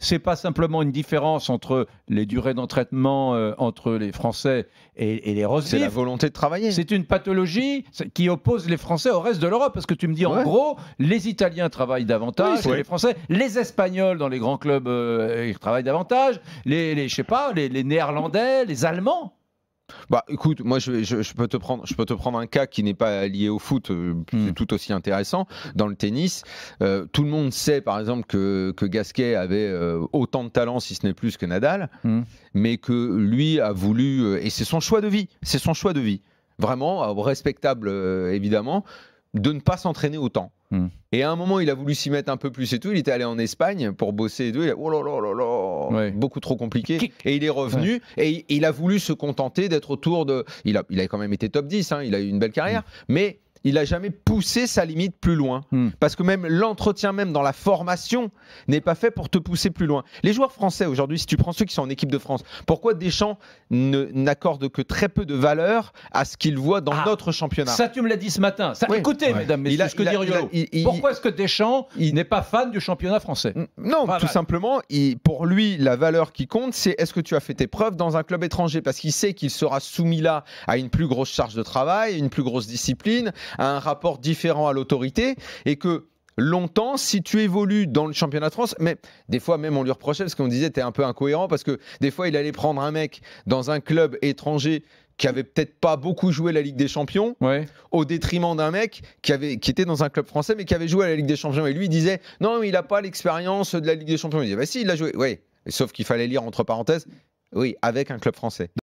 C'est pas simplement une différence entre les durées d'entraînement euh, entre les Français et, les Rosiers. C'est la volonté de travailler. C'est une pathologie qui oppose les Français au reste de l'Europe. Parce que tu me dis, en gros, les Italiens travaillent davantage les Français. Les Espagnols, dans les grands clubs, euh, ils travaillent davantage. Les, je sais pas, les Néerlandais, les Allemands bah écoute, moi je, peux te prendre, un cas qui n'est pas lié au foot, euh, hmm. tout aussi intéressant. Dans le tennis, euh, tout le monde sait par exemple que, que Gasquet avait euh, autant de talent, si ce n'est plus que Nadal, hmm. mais que lui a voulu, et c'est son choix de vie, c'est son choix de vie, vraiment respectable évidemment, de ne pas s'entraîner autant. Hmm. Et à un moment, il a voulu s'y mettre un peu plus et tout. Il était allé en Espagne pour bosser et tout. Il oh là là là là, beaucoup trop compliqué. Et il est revenu et il, a voulu se contenter d'être autour de. Il a, il a quand même été top 10, hein. il a eu une belle carrière. Hmm. Mais il n'a jamais poussé sa limite plus loin. Hmm. Parce que même l'entretien, même dans la formation, n'est pas fait pour te pousser plus loin. Les joueurs français aujourd'hui, si tu prends ceux qui sont en équipe de France, pourquoi Deschamps n'accorde que très peu de valeur à ce qu'il voit dans ah, notre championnat Ça, tu me l'as dit ce matin. Ça, Écoutez, Madame, mesdames, messieurs, ce que pourquoi est-ce que Deschamps n'est pas fan du championnat français Non, tout simplement, pour lui, la valeur qui compte, c'est est-ce que tu as fait tes preuves dans un club étranger Parce qu'il sait qu'il sera soumis là à une plus grosse charge de travail, une plus grosse discipline, à un rapport différent à l'autorité et que longtemps, si tu évolues dans le championnat de France, mais des fois même on lui reprochait parce qu'on disait t'es un peu incohérent parce que des fois il allait prendre un mec dans un club étranger qui avait peut-être pas beaucoup joué la Ligue des Champions, au détriment d'un mec qui, avait, qui était dans un club français mais qui avait joué à la Ligue des Champions. Et lui il disait non il n'a pas l'expérience de la Ligue des Champions. Il disait bah si il l'a joué, Sauf qu'il fallait lire entre parenthèses, oui, avec un club français.